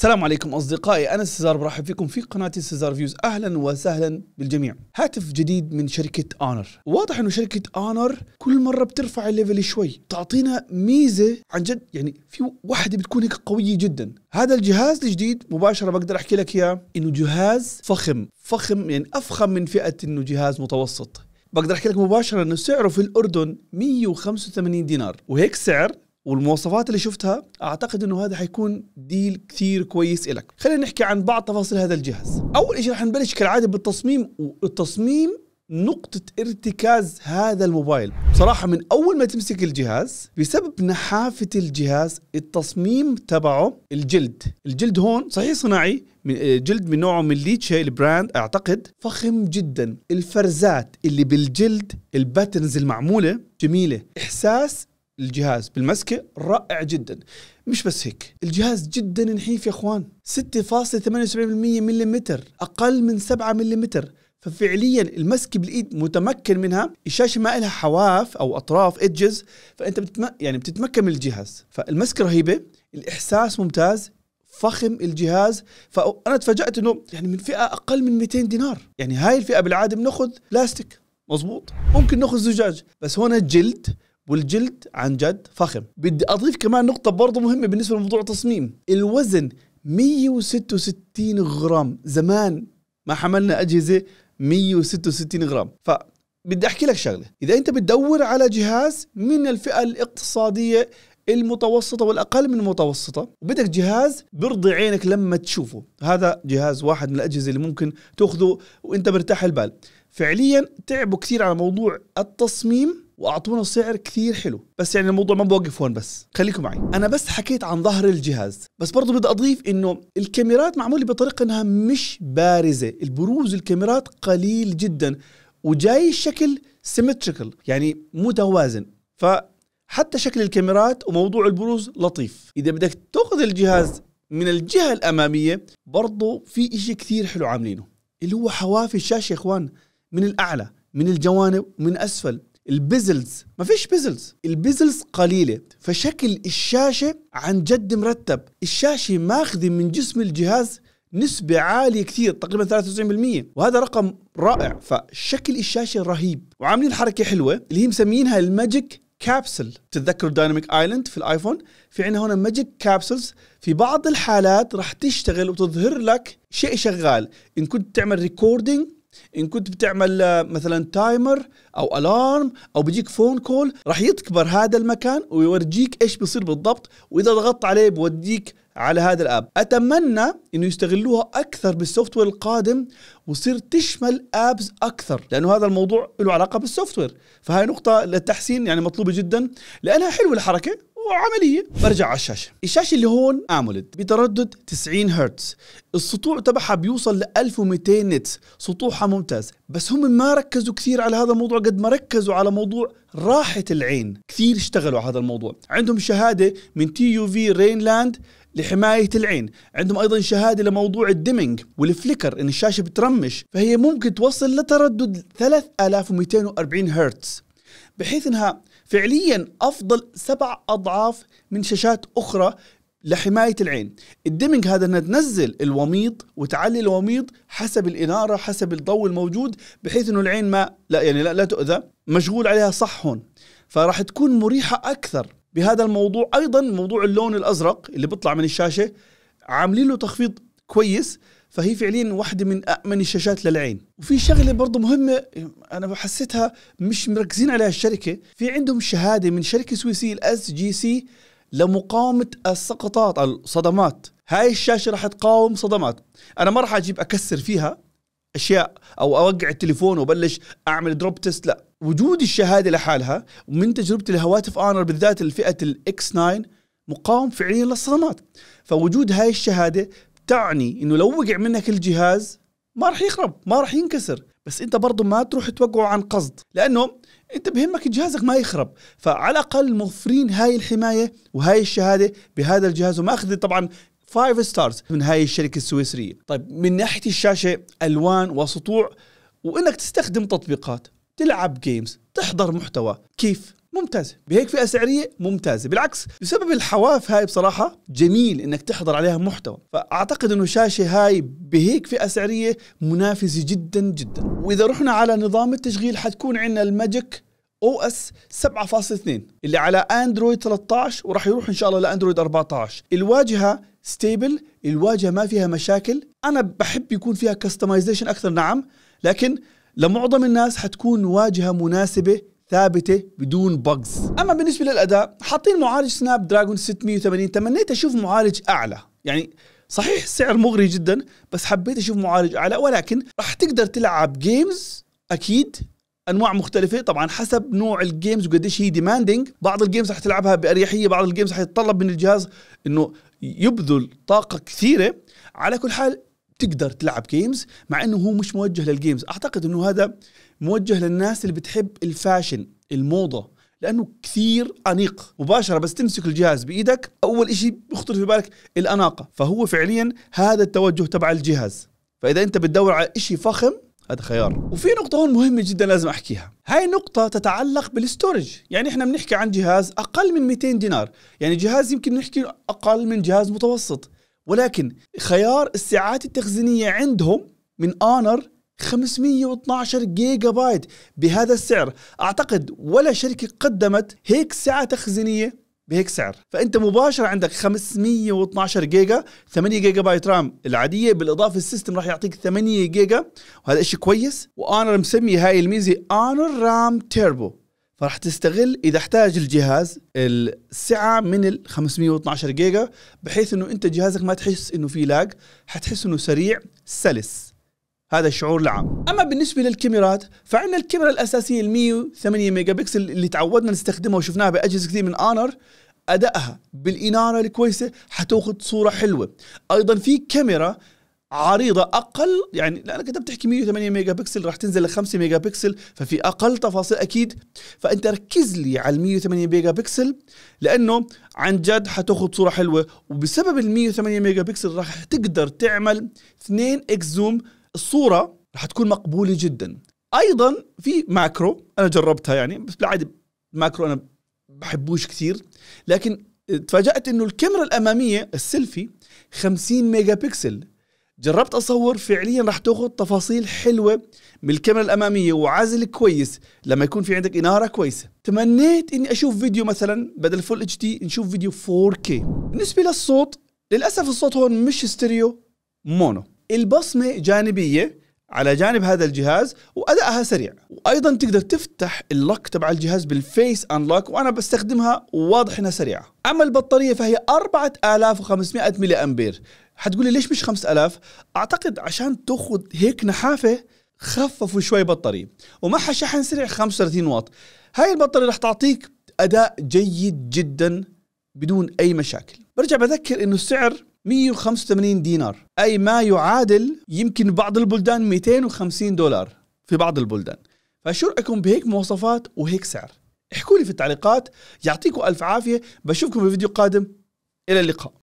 السلام عليكم اصدقائي انا سيزار برحب فيكم في قناه سيزار فيوز اهلا وسهلا بالجميع هاتف جديد من شركه اونر واضح انه شركه اونر كل مره بترفع الليفل شوي تعطينا ميزه عن جد يعني في واحده بتكون هيك قويه جدا هذا الجهاز الجديد مباشره بقدر احكي لك اياه انه جهاز فخم فخم يعني افخم من فئه انه جهاز متوسط بقدر احكي لك مباشره انه سعره في الاردن 185 دينار وهيك سعر والمواصفات اللي شفتها اعتقد انه هذا حيكون ديل كثير كويس لك خلينا نحكي عن بعض تفاصيل هذا الجهاز اول شيء رح نبلش كالعاده بالتصميم والتصميم نقطة ارتكاز هذا الموبايل بصراحة من أول ما تمسك الجهاز بسبب نحافة الجهاز التصميم تبعه الجلد الجلد هون صحيح صناعي آه، جلد من نوعه من ليتشي البراند اعتقد فخم جدا الفرزات اللي بالجلد الباترنز المعموله جميله احساس الجهاز بالمسكه رائع جدا مش بس هيك الجهاز جدا نحيف يا اخوان 6.78 ملم اقل من 7 ملم ففعليا المسك بالايد متمكن منها الشاشه ما لها حواف او اطراف ايدجز فانت بتتم... يعني بتتمكن من الجهاز فالمسك رهيبه الاحساس ممتاز فخم الجهاز فانا تفاجات انه يعني من فئه اقل من 200 دينار يعني هاي الفئه بالعاده بناخذ بلاستيك مزبوط ممكن ناخذ زجاج بس هون الجلد والجلد عن جد فخم بدي اضيف كمان نقطه برضه مهمه بالنسبه لموضوع التصميم الوزن 166 غرام زمان ما حملنا اجهزه 166 غرام ف بدي احكي لك شغله اذا انت بتدور على جهاز من الفئه الاقتصاديه المتوسطه والاقل من المتوسطه وبدك جهاز برضي عينك لما تشوفه هذا جهاز واحد من الاجهزه اللي ممكن تاخذه وانت مرتاح البال فعليا تعبوا كثير على موضوع التصميم واعطونا سعر كثير حلو بس يعني الموضوع ما بوقف هون بس خليكم معي انا بس حكيت عن ظهر الجهاز بس برضه بدي اضيف انه الكاميرات معموله بطريقه انها مش بارزه البروز الكاميرات قليل جدا وجاي الشكل سيمتريكال يعني متوازن ف حتى شكل الكاميرات وموضوع البروز لطيف إذا بدك تأخذ الجهاز من الجهة الأمامية برضو في إشي كثير حلو عاملينه اللي هو حواف الشاشة يا إخوان من الأعلى من الجوانب ومن أسفل البيزلز ما فيش بيزلز البيزلز قليله فشكل الشاشه عن جد مرتب الشاشه ماخذه من جسم الجهاز نسبة عالية كثير تقريبا 93% وهذا رقم رائع فشكل الشاشة رهيب وعاملين حركة حلوة اللي هي مسمينها الماجيك كابسل تتذكروا دايناميك ايلاند في الايفون في عندنا هنا ماجيك كابسلز في بعض الحالات راح تشتغل وتظهر لك شيء شغال ان كنت تعمل ريكوردينج ان كنت بتعمل آه، مثلا تايمر او الارم او بيجيك فون كول راح يتكبر هذا المكان ويورجيك ايش بيصير بالضبط واذا ضغطت عليه بوديك على هذا الاب اتمنى انه يستغلوها اكثر بالسوفت وير القادم وصير تشمل ابز اكثر لانه هذا الموضوع له علاقه بالسوفت وير فهاي نقطه للتحسين يعني مطلوبه جدا لانها حلوه الحركه وعمليه برجع على الشاشه الشاشه اللي هون امولد بتردد 90 هرتز السطوع تبعها بيوصل ل 1200 نتس سطوعها ممتاز بس هم ما ركزوا كثير على هذا الموضوع قد ما ركزوا على موضوع راحه العين كثير اشتغلوا على هذا الموضوع عندهم شهاده من تي يو في رينلاند لحماية العين عندهم أيضا شهادة لموضوع الديمينج والفليكر إن الشاشة بترمش فهي ممكن توصل لتردد 3240 هرتز بحيث انها فعليا افضل سبع اضعاف من شاشات اخرى لحمايه العين الديمنج هذا انها تنزل الوميض وتعلي الوميض حسب الاناره حسب الضوء الموجود بحيث انه العين ما لا يعني لا, لا تؤذى مشغول عليها صح هون فراح تكون مريحه اكثر بهذا الموضوع ايضا موضوع اللون الازرق اللي بيطلع من الشاشه عاملين له تخفيض كويس فهي فعليا واحده من امن الشاشات للعين وفي شغله برضه مهمه انا حسيتها مش مركزين عليها الشركه في عندهم شهاده من شركه سويسيه الاس جي سي لمقاومه السقطات الصدمات هاي الشاشه راح تقاوم صدمات انا ما راح اجيب اكسر فيها اشياء او اوقع التليفون وبلش اعمل دروب تيست لا وجود الشهاده لحالها ومن تجربتي الهواتف اونر بالذات الفئه الاكس 9 مقاوم فعليا للصدمات فوجود هاي الشهاده تعني انه لو وقع منك الجهاز ما راح يخرب ما راح ينكسر بس انت برضه ما تروح توقعه عن قصد لانه انت بهمك جهازك ما يخرب فعلى الاقل موفرين هاي الحمايه وهاي الشهاده بهذا الجهاز وما اخذ طبعا 5 ستارز من هاي الشركه السويسريه طيب من ناحيه الشاشه الوان وسطوع وانك تستخدم تطبيقات تلعب جيمز تحضر محتوى كيف ممتازه بهيك فئه سعريه ممتازه بالعكس بسبب الحواف هاي بصراحه جميل انك تحضر عليها محتوى فاعتقد انه الشاشه هاي بهيك فئه سعريه منافسه جدا جدا واذا رحنا على نظام التشغيل حتكون عندنا الماجيك او اس 7.2 اللي على اندرويد 13 وراح يروح ان شاء الله لاندرويد 14 الواجهه ستيبل الواجهه ما فيها مشاكل انا بحب يكون فيها كستمايزيشن اكثر نعم لكن لمعظم الناس حتكون واجهه مناسبه ثابته بدون بجز اما بالنسبه للاداء حاطين معالج سناب دراجون 680 تمنيت اشوف معالج اعلى يعني صحيح السعر مغري جدا بس حبيت اشوف معالج اعلى ولكن راح تقدر تلعب جيمز اكيد انواع مختلفه طبعا حسب نوع الجيمز وقديش هي ديماندنج بعض الجيمز تلعبها باريحيه بعض الجيمز يتطلب من الجهاز انه يبذل طاقه كثيره على كل حال تقدر تلعب جيمز مع انه هو مش موجه للجيمز اعتقد انه هذا موجه للناس اللي بتحب الفاشن الموضه لانه كثير انيق مباشره بس تمسك الجهاز بايدك اول شيء بيخطر في بالك الاناقه فهو فعليا هذا التوجه تبع الجهاز فاذا انت بتدور على شيء فخم هذا خيار وفي نقطة هون مهمة جدا لازم أحكيها هاي النقطة تتعلق بالستورج يعني احنا بنحكي عن جهاز أقل من 200 دينار يعني جهاز يمكن نحكي أقل من جهاز متوسط ولكن خيار الساعات التخزينيه عندهم من انر 512 جيجا بايت بهذا السعر اعتقد ولا شركه قدمت هيك سعه تخزينيه بهيك سعر فانت مباشره عندك 512 جيجا 8 جيجا بايت رام العاديه بالاضافه السيستم راح يعطيك 8 جيجا وهذا إشي كويس وانر مسمي هاي الميزه انر رام تيربو فراح تستغل اذا احتاج الجهاز السعه من ال 512 جيجا بحيث انه انت جهازك ما تحس انه في لاج حتحس انه سريع سلس هذا الشعور العام اما بالنسبه للكاميرات فعندنا الكاميرا الاساسيه ال 108 ميجا بكسل اللي تعودنا نستخدمها وشفناها باجهزه كثير من اونر ادائها بالاناره الكويسه حتاخذ صوره حلوه ايضا في كاميرا عريضه اقل يعني لانك انت بتحكي 108 ميجا بكسل راح تنزل ل 5 ميجا بكسل ففي اقل تفاصيل اكيد فانت ركز لي على ال 108 ميجا بكسل لانه عن جد حتاخذ صوره حلوه وبسبب ال 108 ميجا بكسل راح تقدر تعمل 2 اكس زوم الصوره راح تكون مقبوله جدا ايضا في ماكرو انا جربتها يعني بس بالعاده ماكرو انا بحبوش كثير لكن تفاجات انه الكاميرا الاماميه السيلفي 50 ميجا بكسل جربت اصور فعليا راح تاخذ تفاصيل حلوه من الكاميرا الاماميه وعزل كويس لما يكون في عندك اناره كويسه تمنيت اني اشوف فيديو مثلا بدل فول اتش دي نشوف فيديو 4K بالنسبه للصوت للاسف الصوت هون مش ستيريو مونو البصمه جانبيه على جانب هذا الجهاز وادائها سريع وايضا تقدر تفتح اللوك تبع الجهاز بالفيس انلوك وانا بستخدمها وواضح انها سريعه اما البطاريه فهي 4500 ملي امبير حتقول لي ليش مش 5000 اعتقد عشان تاخذ هيك نحافه خففوا شوي بطاريه ومعها شحن سريع 35 واط هاي البطاريه رح تعطيك اداء جيد جدا بدون اي مشاكل برجع بذكر انه السعر 185 دينار أي ما يعادل يمكن بعض البلدان 250 دولار في بعض البلدان فشو رأيكم بهيك مواصفات وهيك سعر احكوا لي في التعليقات يعطيكم ألف عافية بشوفكم في فيديو قادم إلى اللقاء